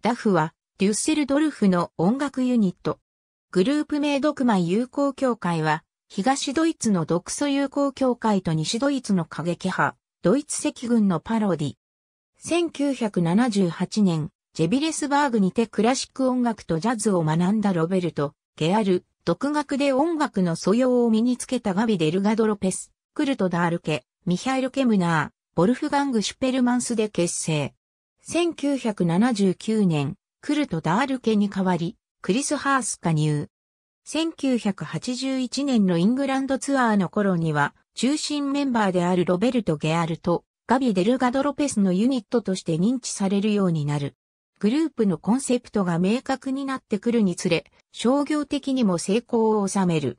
ダフは、デュッセルドルフの音楽ユニット。グループ名ドクマ友好協会は、東ドイツの独ソ友好協会と西ドイツの過激派、ドイツ赤軍のパロディ。1978年、ジェビレスバーグにてクラシック音楽とジャズを学んだロベルト、ゲアル、独学で音楽の素養を身につけたガビ・デルガド・ロペス、クルト・ダールケ、ミヒャエル・ケムナー、ボルフガング・シュペルマンスで結成。1979年、クルト・ダール家に代わり、クリス・ハース加入。1981年のイングランドツアーの頃には、中心メンバーであるロベルト・ゲアルと、ガビ・デルガド・ロペスのユニットとして認知されるようになる。グループのコンセプトが明確になってくるにつれ、商業的にも成功を収める。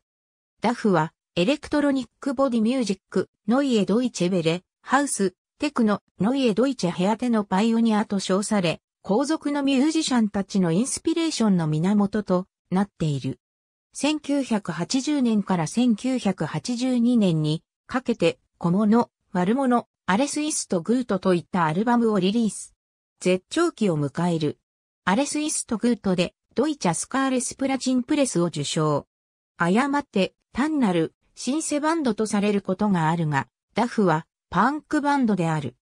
ダフは、エレクトロニック・ボディ・ミュージック、ノイエ・ドイチェベレ、ハウス、テクノ、ノイエ・ドイチェ・ヘアテのパイオニアと称され、皇族のミュージシャンたちのインスピレーションの源となっている。1980年から1982年にかけて、小物、悪者、アレスイスト・グートといったアルバムをリリース。絶頂期を迎える。アレスイスト・グートで、ドイチャ・スカーレス・プラチン・プレスを受賞。誤って、単なる、シンセバンドとされることがあるが、ダフは、パンクバンドである。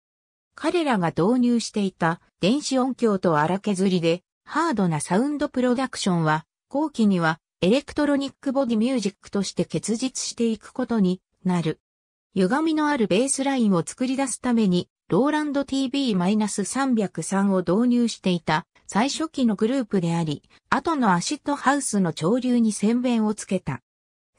彼らが導入していた電子音響と荒削りでハードなサウンドプロダクションは後期にはエレクトロニックボディミュージックとして結実していくことになる。歪みのあるベースラインを作り出すためにローランド TV-303 を導入していた最初期のグループであり、後のアシッドハウスの潮流に宣弁をつけた。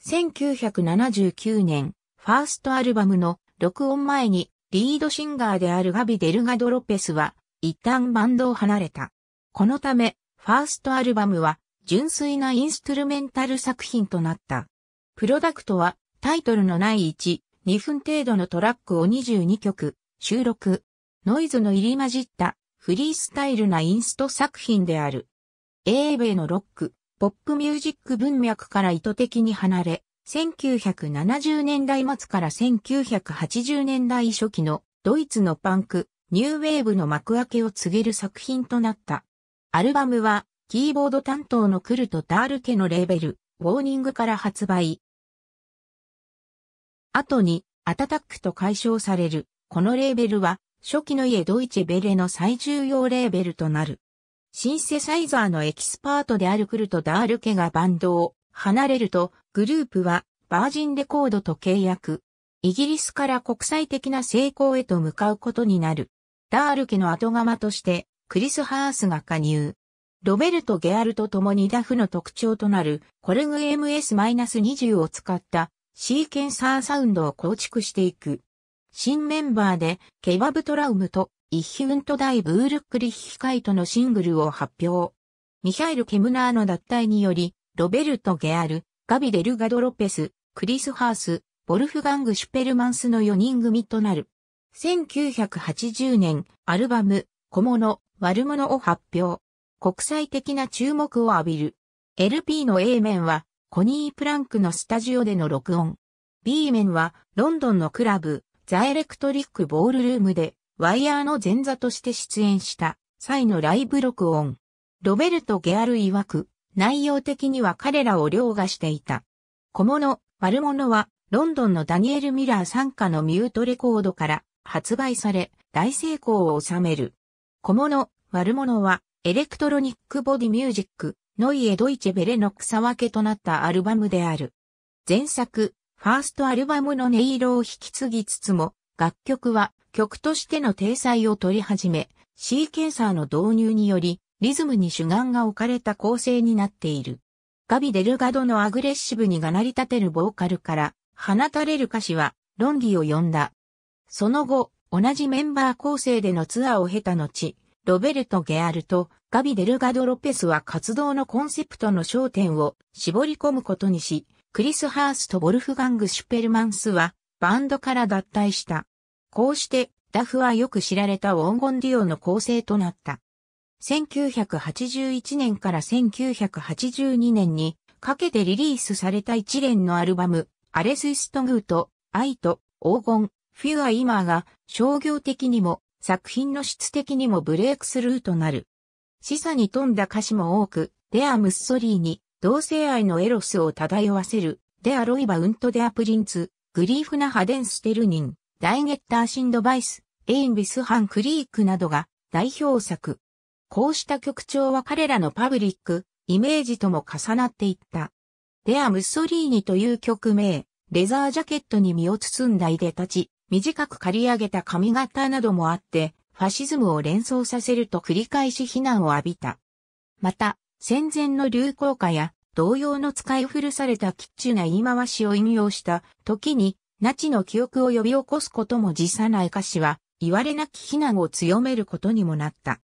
1979年、ファーストアルバムの録音前にリードシンガーであるガビ・デルガド・ロペスは一旦バンドを離れた。このため、ファーストアルバムは純粋なインストゥルメンタル作品となった。プロダクトはタイトルのない1、2分程度のトラックを22曲収録。ノイズの入り混じったフリースタイルなインスト作品である。英米のロック、ポップミュージック文脈から意図的に離れ、1970年代末から1980年代初期のドイツのパンク、ニューウェーブの幕開けを告げる作品となった。アルバムは、キーボード担当のクルト・ダール家のレーベル、ウォーニングから発売。後に、アタタックと解消される、このレーベルは、初期の家ドイチェ・ベレの最重要レーベルとなる。シンセサイザーのエキスパートであるクルト・ダール家がバンドを離れると、グループはバージンレコードと契約。イギリスから国際的な成功へと向かうことになる。ダール家の後釜としてクリス・ハースが加入。ロベルト・ゲアルと共にダフの特徴となるコルグ MS-20 を使ったシーケンサーサウンドを構築していく。新メンバーでケバブトラウムとイヒュントダイブールクリヒカイトのシングルを発表。ミハイル・ケムナーの脱退により、ロベルト・ゲアル、ガビ・デルガド・ロペス、クリス・ハース、ボルフガング・シュペルマンスの4人組となる。1980年、アルバム、小物、悪者を発表。国際的な注目を浴びる。LP の A 面は、コニー・プランクのスタジオでの録音。B 面は、ロンドンのクラブ、ザ・エレクトリック・ボールルームで、ワイヤーの前座として出演した、際のライブ録音。ロベルト・ゲアル曰く、内容的には彼らを凌駕していた。小物、悪者は、ロンドンのダニエル・ミラー参加のミュートレコードから発売され、大成功を収める。小物、悪者は、エレクトロニックボディミュージック、ノイエ・ドイチェ・ベレの草分けとなったアルバムである。前作、ファーストアルバムの音色を引き継ぎつつも、楽曲は曲としての体裁を取り始め、シーケンサーの導入により、リズムに主眼が置かれた構成になっている。ガビ・デルガドのアグレッシブにがなり立てるボーカルから放たれる歌詞は論議を呼んだ。その後、同じメンバー構成でのツアーを経た後、ロベルト・ゲアルとガビ・デルガド・ロペスは活動のコンセプトの焦点を絞り込むことにし、クリス・ハースとボルフガング・シュペルマンスはバンドから脱退した。こうして、ダフはよく知られた黄金デュオの構成となった。1981年から1982年にかけてリリースされた一連のアルバム、アレスイストグーと、愛と、黄金、フュアイマーが商業的にも作品の質的にもブレイクスルーとなる。示唆に富んだ歌詞も多く、デア・ムッソリーに同性愛のエロスを漂わせる、デア・ロイバ・ウント・デア・プリンツ、グリーフナ・ハデン・ステルニン、ダイゲッター・シンド・バイス、エインビス・ハン・クリークなどが代表作。こうした曲調は彼らのパブリック、イメージとも重なっていった。デア・ムッソリーニという曲名、レザージャケットに身を包んだいで立ち、短く刈り上げた髪型などもあって、ファシズムを連想させると繰り返し非難を浴びた。また、戦前の流行歌や同様の使い古されたキッチュな言い回しを引用した時に、ナチの記憶を呼び起こすことも辞さない歌詞は、言われなき非難を強めることにもなった。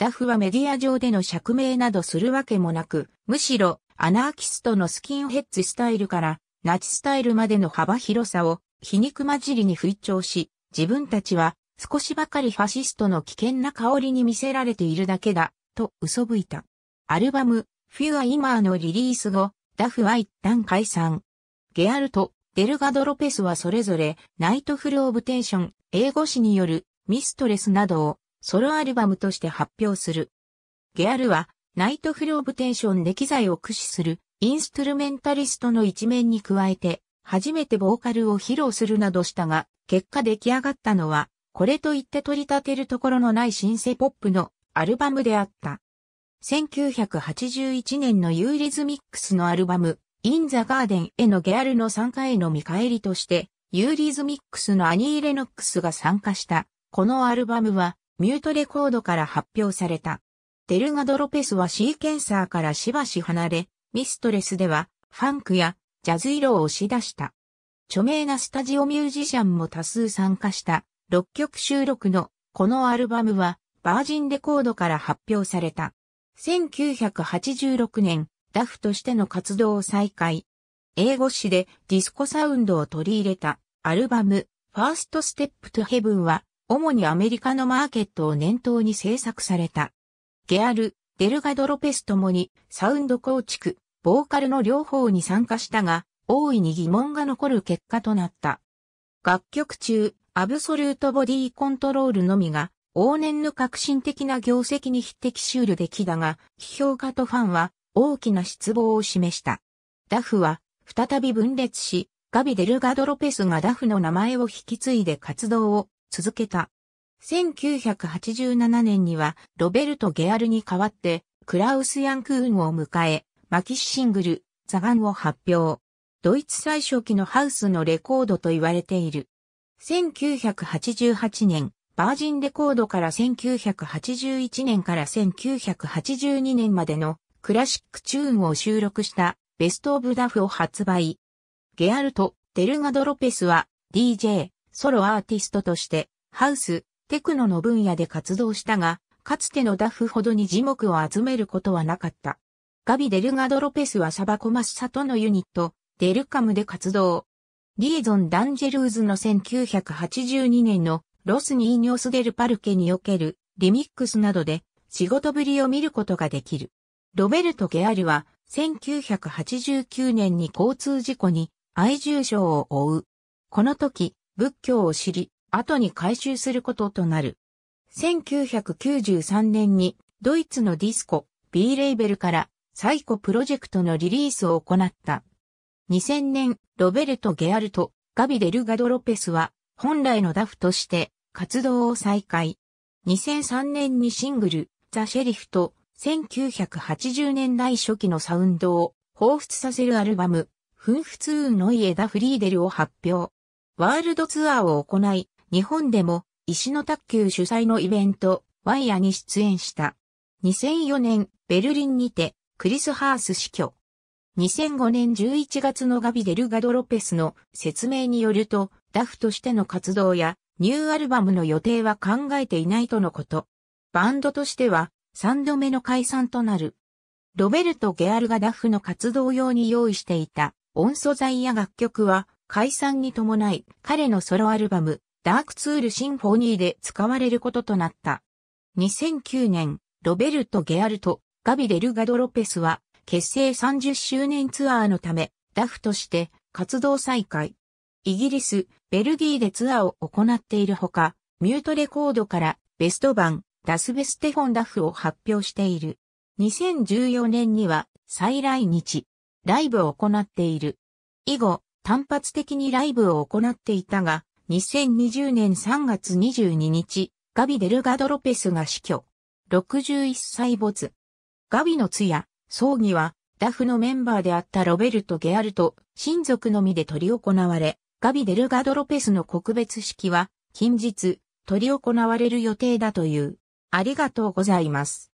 ダフはメディア上での釈明などするわけもなく、むしろアナーキストのスキンヘッズスタイルからナチスタイルまでの幅広さを皮肉混じりに吹聴し、自分たちは少しばかりファシストの危険な香りに見せられているだけだ、と嘘吹いた。アルバム、フィア・イマーのリリース後、ダフは一旦解散。ゲアルト、デルガド・ロペスはそれぞれ、ナイトフル・オブ・テンション、英語誌による、ミストレスなどをソロアルバムとして発表する。ゲアルは、ナイトフルオブテンションで機材を駆使する、インストゥルメンタリストの一面に加えて、初めてボーカルを披露するなどしたが、結果出来上がったのは、これといって取り立てるところのないシンセポップのアルバムであった。1981年のユーリズミックスのアルバム、イン・ザ・ガーデンへのゲアルの参加への見返りとして、ユーリズミックスのアニー・レノックスが参加した。このアルバムは、ミュートレコードから発表された。デルガド・ロペスはシーケンサーからしばし離れ、ミストレスではファンクやジャズ色を押し出した。著名なスタジオミュージシャンも多数参加した6曲収録のこのアルバムはバージンレコードから発表された。1986年、ダフとしての活動を再開。英語誌でディスコサウンドを取り入れたアルバム、ファーストステップトヘブンは主にアメリカのマーケットを念頭に制作された。ゲアル、デルガドロペスともにサウンド構築、ボーカルの両方に参加したが、大いに疑問が残る結果となった。楽曲中、アブソルートボディコントロールのみが、往年の革新的な業績に匹敵シュールできだが、批評家とファンは大きな失望を示した。ダフは再び分裂し、ガビ・デルガドロペスがダフの名前を引き継いで活動を続けた。1987年にはロベルト・ゲアルに代わってクラウス・ヤンクーンを迎え、マキシシングル、ザガンを発表。ドイツ最初期のハウスのレコードと言われている。1988年、バージンレコードから1981年から1982年までのクラシックチューンを収録したベストオブダフを発売。ゲアルト・デルガド・ロペスは DJ、ソロアーティストとして、ハウス、テクノの分野で活動したが、かつてのダフほどに樹木を集めることはなかった。ガビ・デルガド・ロペスはサバコマス・サトのユニット、デルカムで活動。リエゾン・ダンジェルーズの1982年のロス・ニーニョス・デル・パルケにおけるリミックスなどで仕事ぶりを見ることができる。ロベルト・ゲアルは1989年に交通事故に愛重症を負う。この時、仏教を知り、後に改修することとなる。1993年にドイツのディスコ B レーベルからサイコプロジェクトのリリースを行った。2000年、ロベルト・ゲアルト、ガビデルガド・ロペスは本来のダフとして活動を再開。2003年にシングル、ザ・シェリフと1980年代初期のサウンドを彷彿させるアルバム、フンフツーンノイエダ・フリーデルを発表。ワールドツアーを行い、日本でも石野卓球主催のイベント、ワイヤに出演した。2004年、ベルリンにて、クリス・ハース死去。2005年11月のガビデルガド・ロペスの説明によると、ダフとしての活動やニューアルバムの予定は考えていないとのこと。バンドとしては3度目の解散となる。ロベルト・ゲアルがダフの活動用に用意していた音素材や楽曲は解散に伴い、彼のソロアルバム、ダークツールシンフォニーで使われることとなった。2009年、ロベルト・ゲアルト、ガビデルガド・ロペスは、結成30周年ツアーのため、ダフとして活動再開。イギリス、ベルギーでツアーを行っているほか、ミュートレコードからベスト版、ダスベステフォンダフを発表している。2014年には再来日、ライブを行っている。以後、単発的にライブを行っていたが、2020年3月22日、ガビ・デルガド・ロペスが死去。61歳没。ガビの通夜、葬儀は、ダフのメンバーであったロベルト・ゲアルト、親族のみで取り行われ、ガビ・デルガド・ロペスの告別式は、近日、取り行われる予定だという。ありがとうございます。